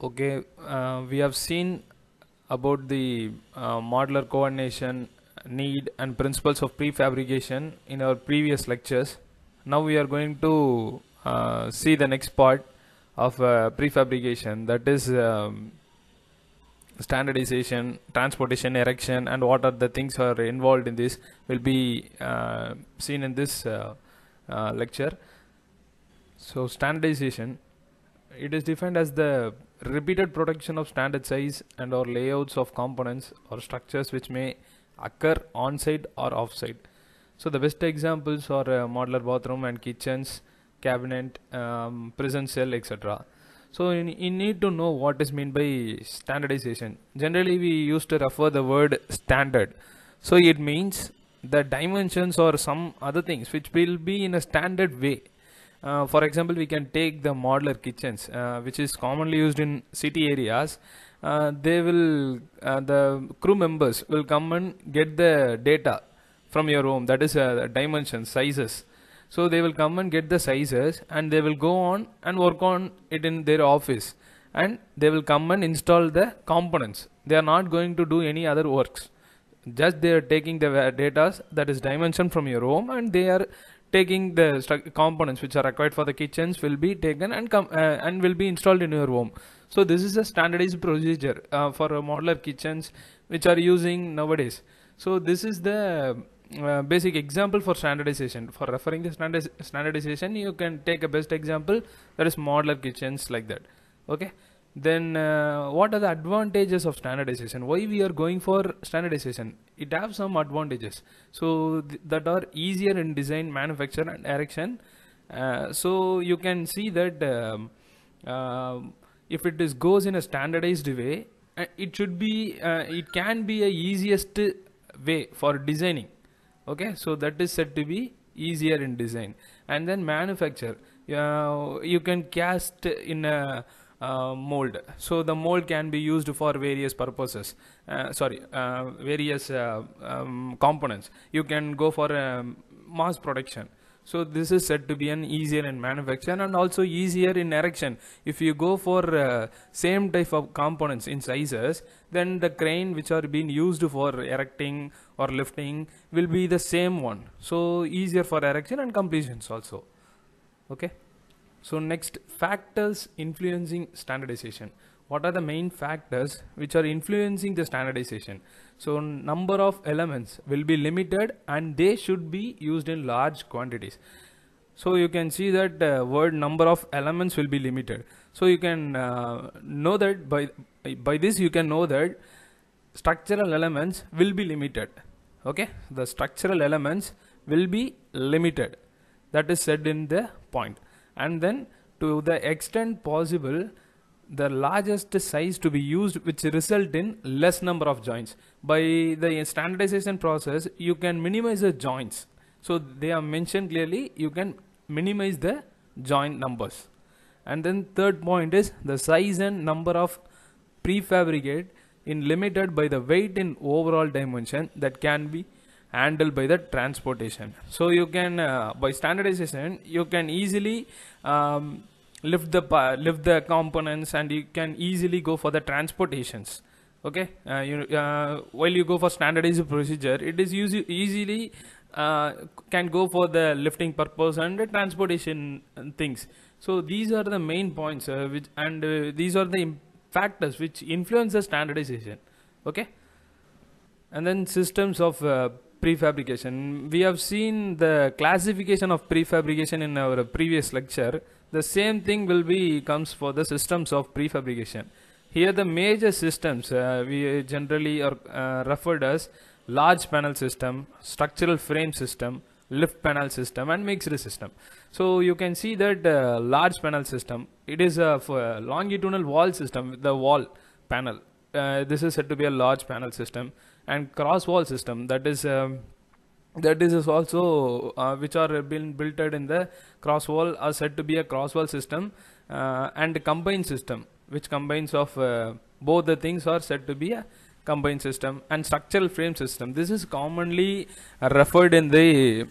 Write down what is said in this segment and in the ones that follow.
Okay, uh, we have seen about the uh, modular coordination need and principles of prefabrication in our previous lectures. Now we are going to uh, see the next part of uh, prefabrication that is um, standardization, transportation, erection and what are the things are involved in this will be uh, seen in this uh, uh, lecture. So standardization, it is defined as the repeated production of standard size and or layouts of components or structures which may occur on-site or off-site. So the best examples are uh, modular bathroom and kitchens, cabinet, um, prison cell, etc. So you, you need to know what is meant by standardization. Generally we used to refer the word standard. So it means the dimensions or some other things which will be in a standard way uh, for example, we can take the modular kitchens, uh, which is commonly used in city areas. Uh, they will, uh, the crew members will come and get the data from your home, that is uh, dimensions, sizes. So they will come and get the sizes and they will go on and work on it in their office and they will come and install the components. They are not going to do any other works just they are taking the data that is dimension from your home and they are taking the components which are required for the kitchens will be taken and come uh, and will be installed in your home so this is a standardized procedure uh, for modular kitchens which are using nowadays so this is the uh, basic example for standardization for referring to standardiz standardization you can take a best example that is modular kitchens like that okay then uh, what are the advantages of standardization why we are going for standardization it have some advantages so th that are easier in design manufacture and erection uh, so you can see that um, uh, if it is goes in a standardized way uh, it should be uh, it can be a easiest way for designing okay so that is said to be easier in design and then manufacture uh, you can cast in a uh, mold so the mold can be used for various purposes uh, sorry uh, various uh, um, components you can go for um, mass production so this is said to be an easier in manufacture and also easier in erection. If you go for uh, same type of components in sizes, then the crane which are being used for erecting or lifting will be the same one. So easier for erection and completions also. Okay. So next factors influencing standardization. What are the main factors which are influencing the standardization? So number of elements will be limited and they should be used in large quantities. So you can see that uh, word number of elements will be limited. So you can uh, know that by, by this you can know that structural elements will be limited. Okay, the structural elements will be limited. That is said in the point and then to the extent possible the largest size to be used which result in less number of joints by the standardization process you can minimize the joints so they are mentioned clearly you can minimize the joint numbers and then third point is the size and number of prefabricate in limited by the weight in overall dimension that can be handled by the transportation so you can uh, by standardization you can easily um, lift the lift the components and you can easily go for the transportations okay uh, you uh, while you go for standardized procedure it is easily uh, can go for the lifting purpose and transportation uh, things so these are the main points uh, which and these are the factors which influence the standardization okay and then systems of prefabrication. We have seen the classification of prefabrication in our previous lecture. The same thing will be comes for the systems of prefabrication. Here the major systems uh, we generally are uh, referred as large panel system, structural frame system, lift panel system and mixed system. So you can see that uh, large panel system, it is a longitudinal wall system with the wall panel. Uh, this is said to be a large panel system and cross wall system that is um, that is also uh, which are being built in the cross wall are said to be a cross wall system uh, and combined system which combines of uh, both the things are said to be a combined system and structural frame system this is commonly referred in the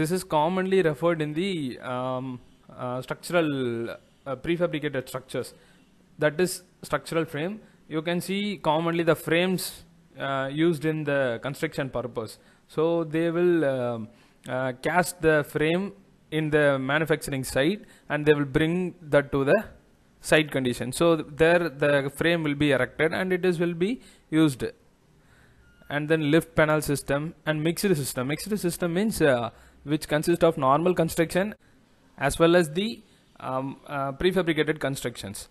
this is commonly referred in the um, uh, structural uh, prefabricated structures that is structural frame you can see commonly the frames uh, used in the construction purpose. So they will um, uh, cast the frame in the manufacturing site and they will bring that to the site condition. So there the frame will be erected and it is will be used and then lift panel system and mixed system. Mixed system means uh, which consists of normal construction as well as the um, uh, prefabricated constructions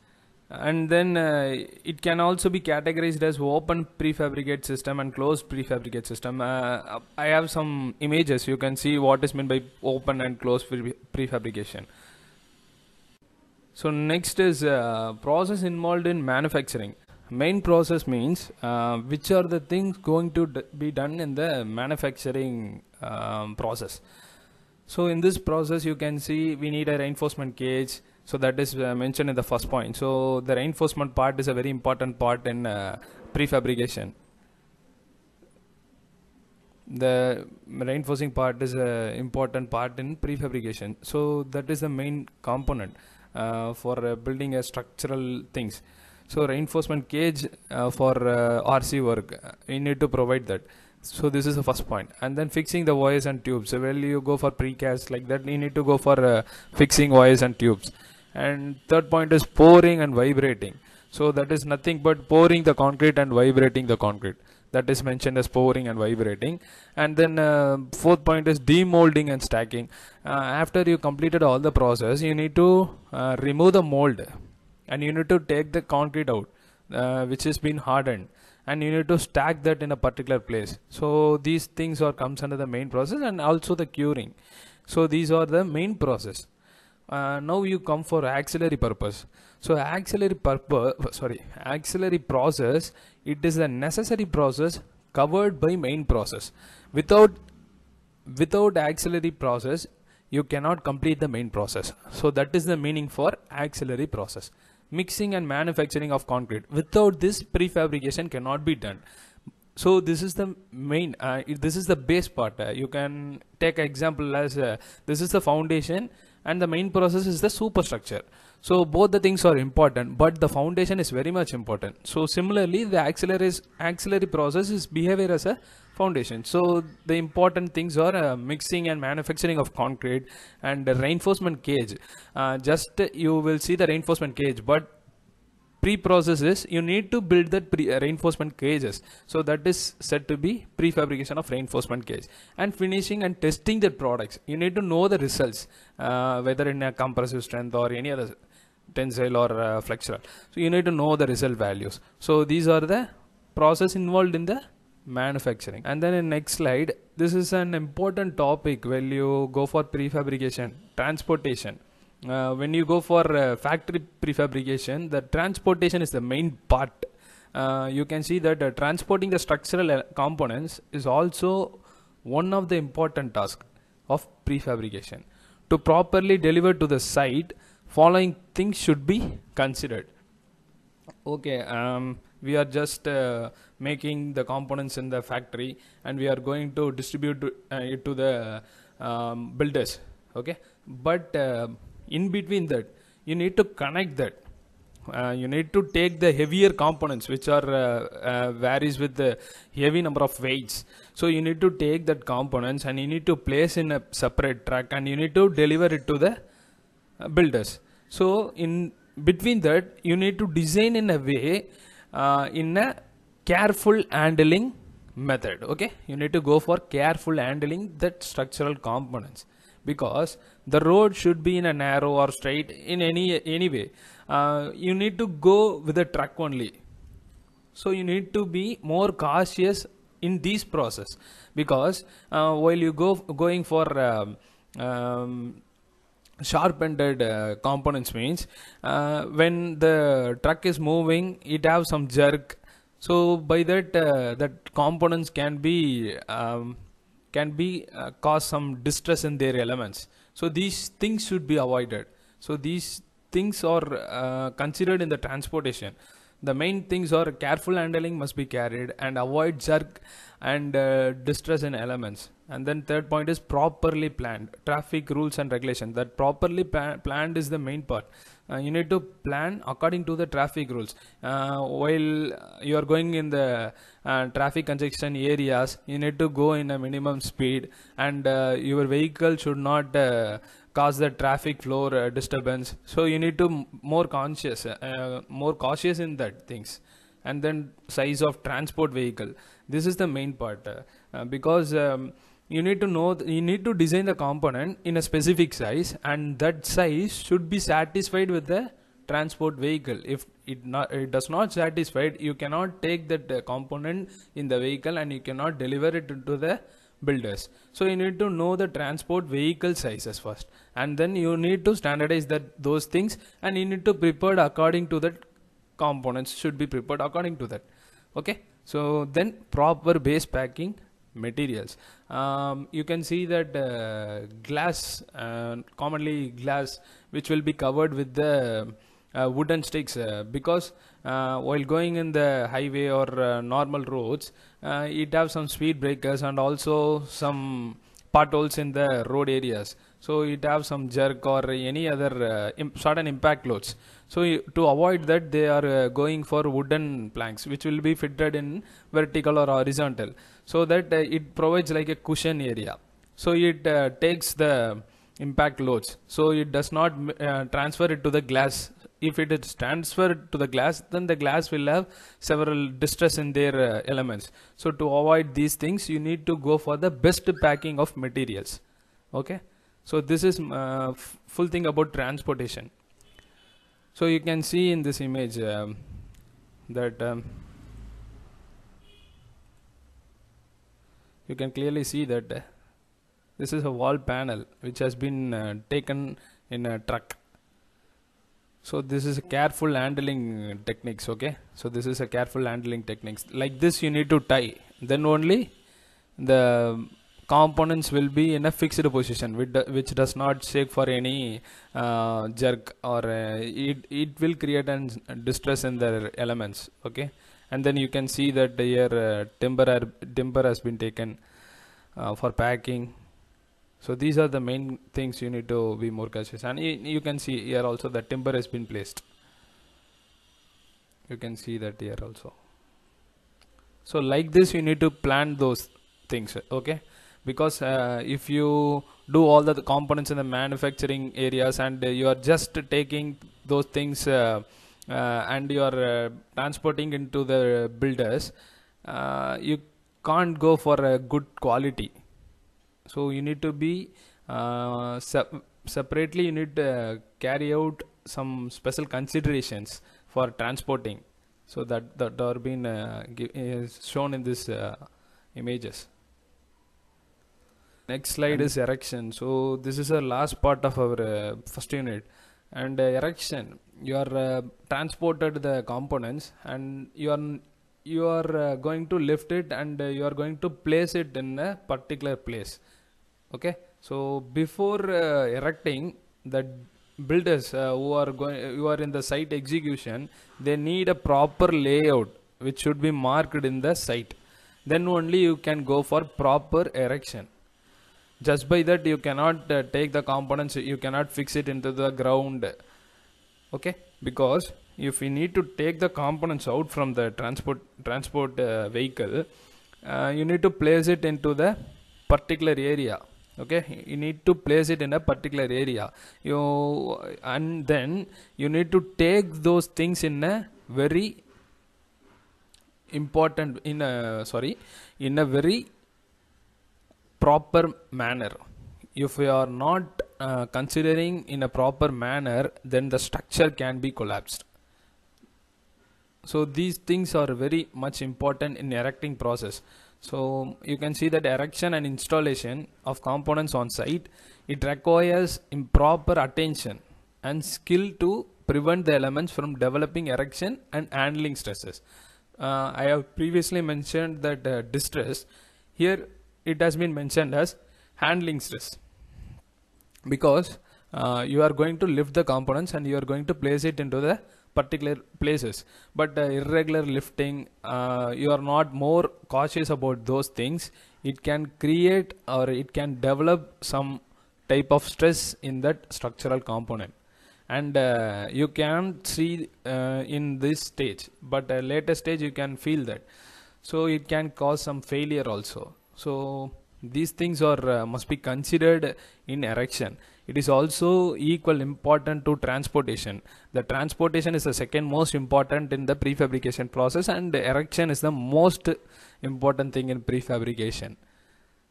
and then uh, it can also be categorized as open prefabricate system and closed prefabricate system uh, i have some images you can see what is meant by open and closed prefabrication so next is uh, process involved in manufacturing main process means uh, which are the things going to be done in the manufacturing um, process so in this process you can see we need a reinforcement cage so that is uh, mentioned in the first point so the reinforcement part is a very important part in uh, prefabrication the reinforcing part is a important part in prefabrication so that is the main component uh, for uh, building a structural things so reinforcement cage uh, for uh, rc work you need to provide that so this is the first point and then fixing the wires and tubes so well you go for precast like that you need to go for uh, fixing wires and tubes and third point is pouring and vibrating so that is nothing but pouring the concrete and vibrating the concrete that is mentioned as pouring and vibrating and then uh, fourth point is demolding and stacking uh, after you completed all the process you need to uh, remove the mold and you need to take the concrete out uh, which has been hardened and you need to stack that in a particular place so these things are comes under the main process and also the curing so these are the main process uh, now you come for auxiliary purpose so auxiliary purpose sorry auxiliary process it is a necessary process covered by main process without without auxiliary process you cannot complete the main process so that is the meaning for auxiliary process mixing and manufacturing of concrete without this prefabrication cannot be done so this is the main uh, this is the base part uh, you can take example as uh, this is the foundation and the main process is the superstructure. So both the things are important, but the foundation is very much important. So similarly, the axillary, process is behavior as a foundation. So the important things are uh, mixing and manufacturing of concrete and the reinforcement cage. Uh, just you will see the reinforcement cage, but pre-process is you need to build that pre uh, reinforcement cages so that is said to be prefabrication of reinforcement cage and finishing and testing the products you need to know the results uh, whether in a compressive strength or any other tensile or uh, flexural so you need to know the result values so these are the process involved in the manufacturing and then in next slide this is an important topic when you go for prefabrication transportation uh, when you go for uh, factory prefabrication the transportation is the main part uh, you can see that uh, transporting the structural uh, components is also one of the important tasks of prefabrication to properly deliver to the site following things should be considered okay um, we are just uh, making the components in the factory and we are going to distribute it to the um, builders okay but in between that you need to connect that uh, you need to take the heavier components which are uh, uh, varies with the heavy number of weights so you need to take that components and you need to place in a separate track and you need to deliver it to the uh, builders so in between that you need to design in a way uh, in a careful handling method okay you need to go for careful handling that structural components because the road should be in a narrow or straight in any any way uh, you need to go with a truck only so you need to be more cautious in this process because uh, while you go going for um, um, sharp ended uh, components means uh, when the truck is moving it have some jerk so by that uh, that components can be um, can be uh, cause some distress in their elements. So these things should be avoided. So these things are uh, considered in the transportation the main things are careful handling must be carried and avoid jerk and uh, distress in elements and then third point is properly planned traffic rules and regulation that properly planned is the main part uh, you need to plan according to the traffic rules uh, while you are going in the uh, traffic congestion areas you need to go in a minimum speed and uh, your vehicle should not uh, cause the traffic flow uh, disturbance so you need to more conscious uh, more cautious in that things and then size of transport vehicle this is the main part uh, uh, because um, you need to know you need to design the component in a specific size and that size should be satisfied with the transport vehicle if it not it does not satisfied you cannot take that uh, component in the vehicle and you cannot deliver it to the builders so you need to know the transport vehicle sizes first and then you need to standardize that those things and you need to prepare according to that components should be prepared according to that okay so then proper base packing materials um, you can see that uh, glass uh, commonly glass which will be covered with the uh, wooden sticks uh, because uh, while going in the highway or uh, normal roads uh, it have some speed breakers and also some potholes in the road areas so it have some jerk or any other uh, imp sudden impact loads so to avoid that they are going for wooden planks which will be fitted in vertical or horizontal so that it provides like a cushion area so it takes the impact loads so it does not transfer it to the glass if it is transferred to the glass then the glass will have several distress in their uh, elements so to avoid these things you need to go for the best packing of materials okay so this is uh, full thing about transportation so you can see in this image um, that um, you can clearly see that uh, this is a wall panel which has been uh, taken in a truck so this is a careful handling techniques okay so this is a careful handling techniques like this you need to tie then only the components will be in a fixed position which, which does not shake for any uh, jerk or uh, it, it will create an distress in the elements okay and then you can see that your uh, timber, are, timber has been taken uh, for packing so these are the main things you need to be more cautious. And you can see here also the timber has been placed. You can see that here also. So like this, you need to plan those things. Okay. Because uh, if you do all the components in the manufacturing areas and uh, you are just taking those things uh, uh and you are uh, transporting into the builders, uh, you can't go for a good quality so you need to be uh, separately you need to carry out some special considerations for transporting so that that turbine being uh, is shown in this uh, images next slide and is erection so this is the last part of our uh, first unit and erection you are transported the components and you are you are uh, going to lift it and uh, you are going to place it in a particular place okay so before uh, erecting the builders uh, who are going you are in the site execution they need a proper layout which should be marked in the site then only you can go for proper erection just by that you cannot uh, take the components you cannot fix it into the ground okay because if we need to take the components out from the transport transport uh, vehicle uh, you need to place it into the particular area okay you need to place it in a particular area you and then you need to take those things in a very important in a sorry in a very proper manner if you are not uh, considering in a proper manner then the structure can be collapsed so these things are very much important in erecting process so you can see that erection and installation of components on site, it requires improper attention and skill to prevent the elements from developing erection and handling stresses. Uh, I have previously mentioned that uh, distress, here it has been mentioned as handling stress because uh, you are going to lift the components and you are going to place it into the particular places but uh, irregular lifting uh, you are not more cautious about those things it can create or it can develop some type of stress in that structural component and uh, you can see uh, in this stage but a later stage you can feel that so it can cause some failure also so these things are uh, must be considered in erection it is also equal important to transportation the transportation is the second most important in the prefabrication process and erection is the most important thing in prefabrication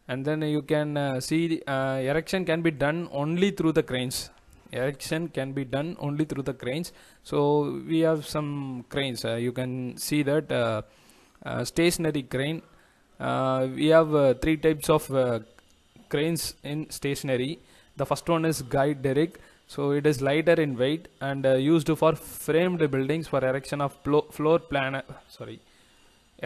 and then you can uh, see uh, erection can be done only through the cranes erection can be done only through the cranes so we have some cranes uh, you can see that uh, uh, stationary crane uh, we have three types of cranes in stationary the first one is guide Derrick. So it is lighter in weight and uh, used for framed buildings for erection of floor plan sorry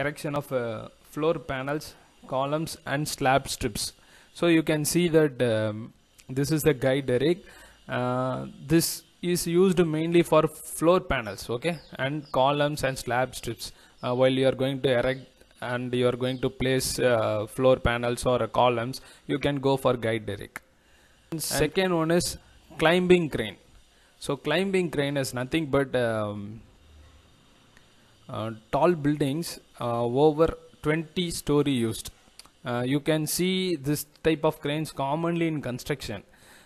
erection of uh, floor panels, columns and slab strips. So you can see that um, this is the guide Derrick. Uh, this is used mainly for floor panels okay and columns and slab strips uh, while you are going to erect and you are going to place uh, floor panels or columns you can go for guide derrick and second one is climbing crane. So climbing crane is nothing but um, uh, tall buildings uh, over 20 story used. Uh, you can see this type of cranes commonly in construction.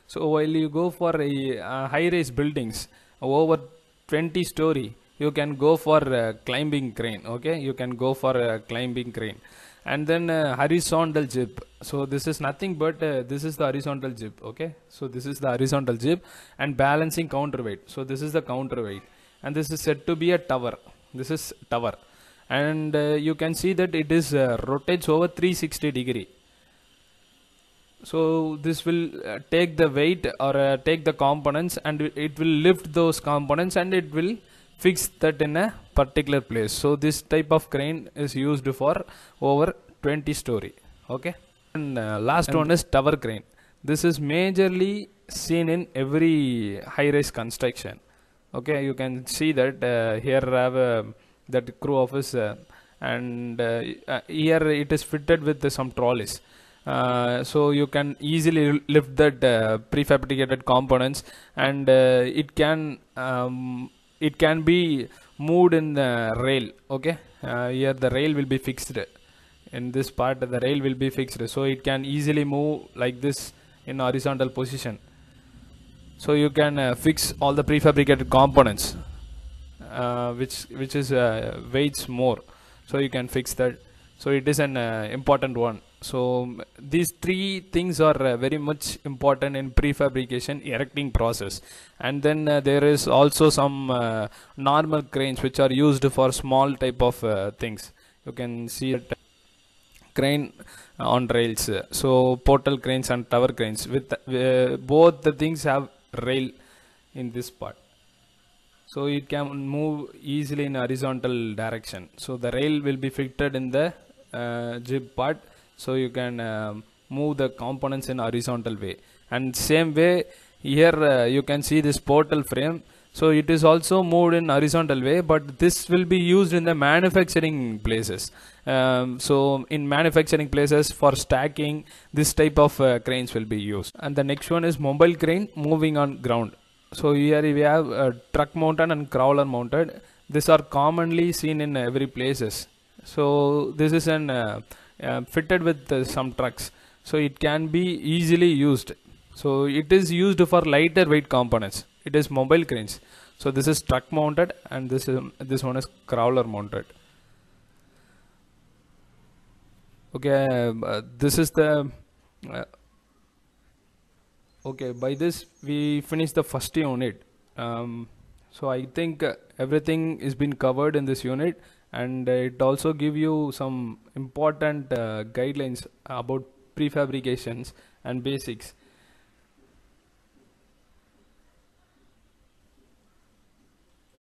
So while you go for a, uh, high rise buildings over 20 story, you can go for climbing crane. Okay, you can go for climbing crane and then uh, horizontal jib so this is nothing but uh, this is the horizontal jib okay so this is the horizontal jib and balancing counterweight so this is the counterweight and this is said to be a tower this is tower and uh, you can see that it is uh, rotates over 360 degree so this will uh, take the weight or uh, take the components and it will lift those components and it will fix that in a particular place so this type of crane is used for over 20 story okay and uh, last and one is tower crane this is majorly seen in every high-rise construction okay you can see that uh, here I have uh, that crew office uh, and uh, here it is fitted with some trolleys uh, so you can easily lift that uh, prefabricated components and it can um, it can be moved in the rail okay uh, here the rail will be fixed in this part the rail will be fixed so it can easily move like this in horizontal position so you can uh, fix all the prefabricated components uh, which which is uh, weights more so you can fix that so it is an uh, important one so um, these three things are uh, very much important in prefabrication erecting process and then uh, there is also some uh, normal cranes which are used for small type of uh, things you can see it uh, crane uh, on rails so portal cranes and tower cranes with both the things have rail in this part so it can move easily in horizontal direction so the rail will be fitted in the jib part so you can uh, move the components in horizontal way and same way here uh, you can see this portal frame so it is also moved in horizontal way but this will be used in the manufacturing places um, so in manufacturing places for stacking this type of uh, cranes will be used and the next one is mobile crane moving on ground so here we have uh, truck mounted and crawler mounted these are commonly seen in every places so this is an uh, uh, fitted with uh, some trucks so it can be easily used so it is used for lighter weight components it is mobile cranes so this is truck mounted and this is um, this one is crawler mounted okay uh, this is the uh, okay by this we finish the first unit um, so I think uh, everything is been covered in this unit and uh, it also give you some important uh, guidelines about prefabrications and basics